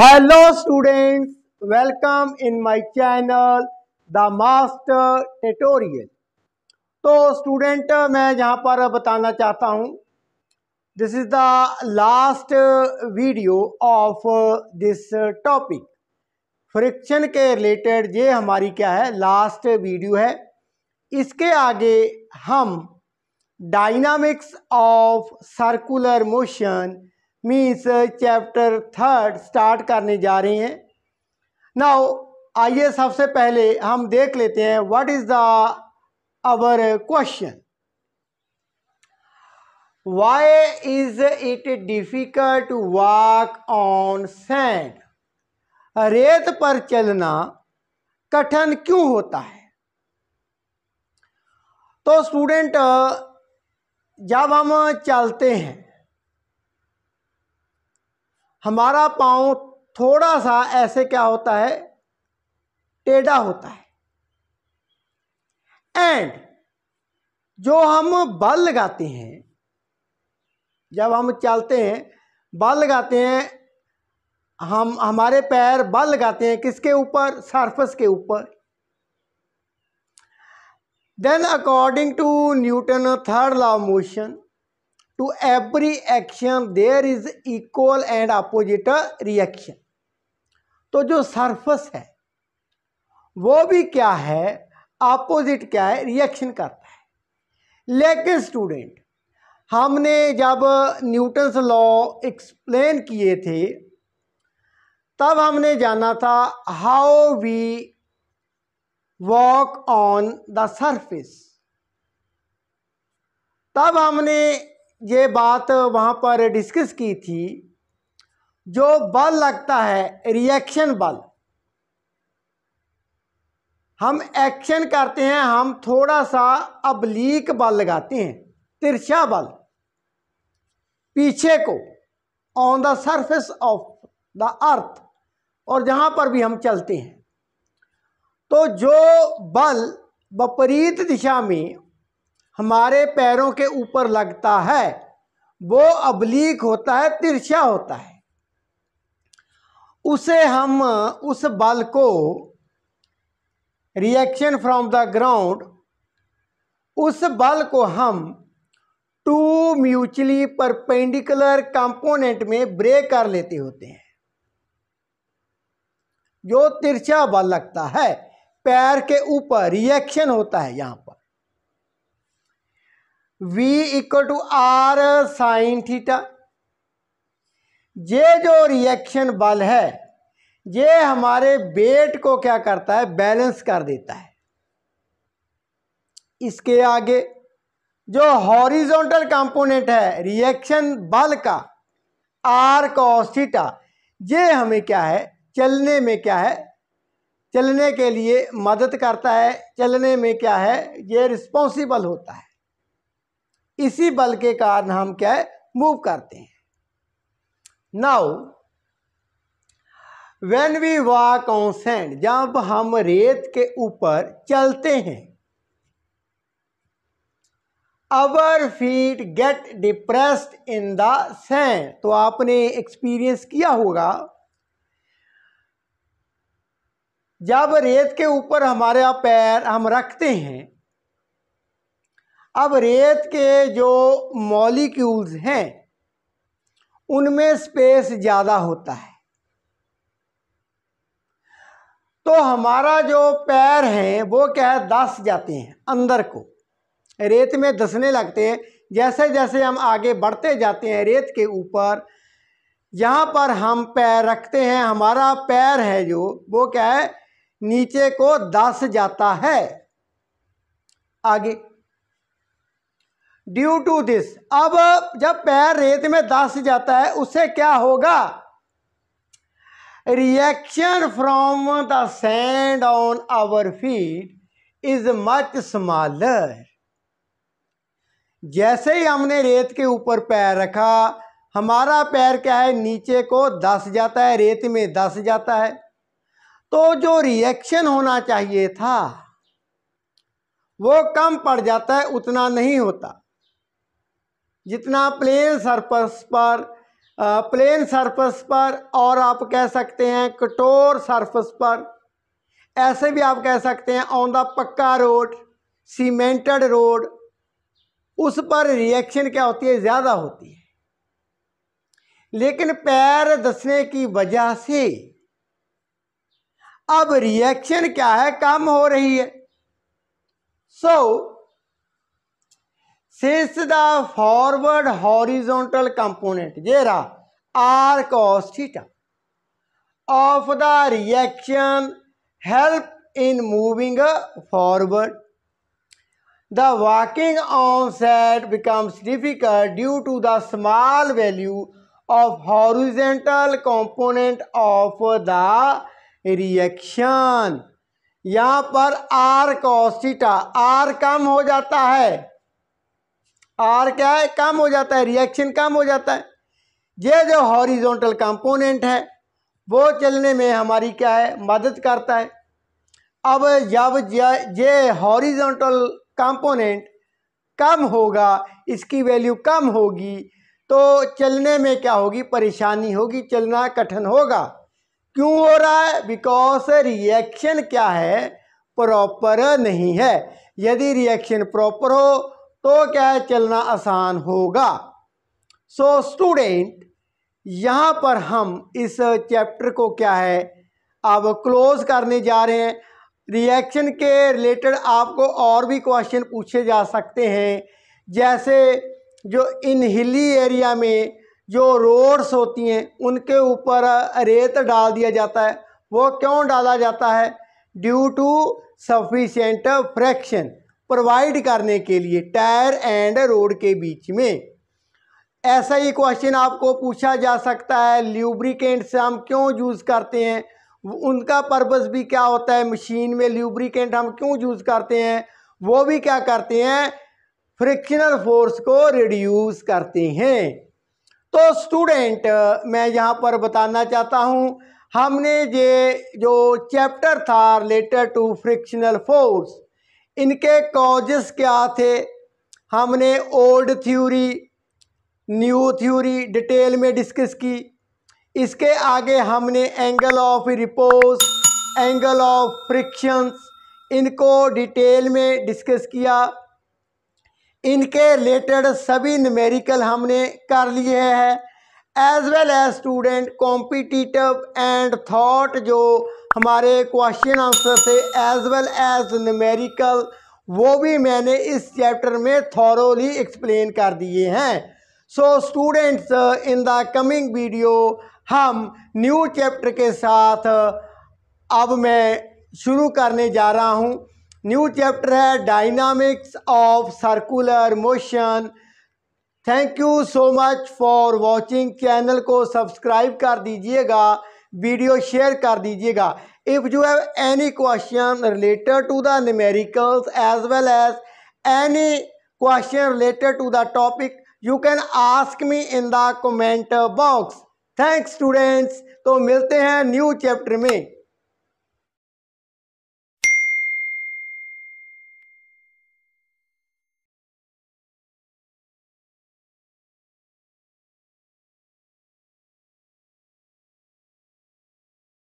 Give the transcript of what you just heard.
hello students welcome in my channel the master tutorial तो student मैं यहाँ पर बताना चाहता हूँ this is the last video of this topic friction के रिलेटेड ये हमारी क्या है लास्ट वीडियो है इसके आगे हम dynamics of circular motion means chapter third start करने जा रही हैं नाउ आइए सबसे पहले हम देख लेते हैं what is the our question why is it difficult to walk on sand रेत पर चलना कठिन क्यों होता है तो स्टूडेंट जब हम चलते हैं हमारा पाँव थोड़ा सा ऐसे क्या होता है टेढ़ा होता है एंड जो हम बल लगाते हैं जब हम चलते हैं बल लगाते हैं हम हमारे पैर बल लगाते हैं किसके ऊपर सरफेस के ऊपर then according to Newton third law motion to every action there is equal and opposite reaction तो जो surface है वो भी क्या है अपोजिट क्या है रिएक्शन करता है लेकिन स्टूडेंट हमने जब न्यूटन्स लॉ एक्सप्लेन किए थे तब हमने जाना था how we walk on the surface तब हमने ये बात वहाँ पर डिस्कस की थी जो बल लगता है रिएक्शन बल हम एक्शन करते हैं हम थोड़ा सा अबलीक बल लगाते हैं तिरछा बल पीछे को on the surface of the earth और जहाँ पर भी हम चलते हैं तो जो बल विपरीत दिशा में हमारे पैरों के ऊपर लगता है वो अब्लीक होता है तिरछा होता है उसे हम उस बल को रिएक्शन फ्रॉम द ग्राउंड उस बल को हम टू म्यूचुअली परपेंडिकुलर कंपोनेंट में ब्रेक कर लेते होते हैं जो तिरछा बल लगता है पैर के ऊपर रिएक्शन होता है यहाँ पर v equal to R sine theta ये जो रिएक्शन बल है ये हमारे वेट को क्या करता है बैलेंस कर देता है इसके आगे जो हॉरिजॉन्टल कंपोनेंट है रिएक्शन बल का आर थीटा ये हमें क्या है चलने में क्या है चलने के लिए मदद करता है चलने में क्या है ये रिस्पॉन्सिबल होता है इसी बल के कारण हम क्या है मूव करते हैं now when we walk on sand जब हम रेत के ऊपर चलते हैं our feet get depressed in the sand तो आपने एक्सपीरियंस किया होगा जब रेत के ऊपर हमारे पैर हम रखते हैं अब रेत के जो मॉलिक्यूल्स हैं उनमें स्पेस ज़्यादा होता है तो हमारा जो पैर है वो क्या है दस जाते हैं अंदर को रेत में धसने लगते हैं जैसे जैसे हम आगे बढ़ते जाते हैं रेत के ऊपर यहाँ पर हम पैर रखते हैं हमारा पैर है जो वो क्या है नीचे को दस जाता है आगे ड्यू टू दिस अब जब पैर रेत में दस जाता है उससे क्या होगा reaction from the sand on our feet is much smaller जैसे ही हमने रेत के ऊपर पैर रखा हमारा पैर क्या है नीचे को दस जाता है रेत में दस जाता है तो जो रिएक्शन होना चाहिए था वो कम पड़ जाता है उतना नहीं होता जितना प्लेन सरफेस पर प्लेन सरफेस पर और आप कह सकते हैं कठोर सरफेस पर ऐसे भी आप कह सकते हैं on the pucca road cemented road उस पर रिएक्शन क्या होती है ज़्यादा होती है लेकिन पैर दसने की वजह से अब रिएक्शन क्या है कम हो रही है so so, this the forward horizontal component जेरा R cos theta of the reaction help in moving forward the walking on sand becomes difficult due to the small value of horizontal component of the reaction यहाँ पर are कॉस्टिटा are कम हो जाता है और क्या है कम हो जाता है रिएक्शन कम हो जाता है ये जो हॉरिजॉन्टल कंपोनेंट है वो चलने में हमारी क्या है मदद करता है अब जब ये हॉरिजॉन्टल कंपोनेंट कम होगा इसकी वैल्यू कम होगी तो चलने में क्या होगी परेशानी होगी चलना कठिन होगा क्यों हो रहा है बिकॉज रिएक्शन क्या है प्रॉपर नहीं है यदि रिएक्शन प्रॉपर हो तो क्या है चलना आसान होगा सो स्टूडेंट यहाँ पर हम इस चैप्टर को क्या है अब क्लोज करने जा रहे हैं रिएक्शन के रिलेटेड आपको और भी क्वेश्चन पूछे जा सकते हैं जैसे जो इन हिली एरिया में जो रोड्स होती हैं उनके ऊपर रेत डाल दिया जाता है वो क्यों डाला जाता है due to sufficient friction provide करने के लिए टायर एंड रोड के बीच में ऐसा ही क्वेश्चन आपको पूछा जा सकता है ल्यूब्रिकेंट से हम क्यों यूज़ करते हैं उनका पर्पस भी क्या होता है मशीन में ल्यूब्रिकेंट हम क्यों यूज़ करते हैं वो भी क्या करते हैं फ्रिक्शनल फोर्स को रिड्यूस करते हैं तो स्टूडेंट मैं यहाँ पर बताना चाहता हूँ हमने ये जो चैप्टर था रिलेटेड टू फ्रिक्शनल फोर्स इनके कॉजेस क्या थे हमने old theory new theory detail में डिस्कस की इसके आगे हमने angle of repose angle of frictions इनको डिटेल में डिस्कस किया इनके रिलेटेड सभी न्यूमेरिकल हमने कर लिए हैं as well as student competitive and thought जो हमारे क्वेश्चन आंसर थे एज वेल एज नमेरिकल वो भी मैंने इस चैप्टर में थॉरोली एक्सप्लेन कर दिए हैं so students in the coming video हम न्यू चैप्टर के साथ अब मैं शुरू करने जा रहा हूँ न्यू चैप्टर है dynamics of circular motion thank you so much for watching channel को सब्सक्राइब कर दीजिएगा वीडियो शेयर कर दीजिएगा if you have any question related to the numericals as well as any question related to the topic you can ask me in the comment box thanks students तो मिलते हैं new chapter में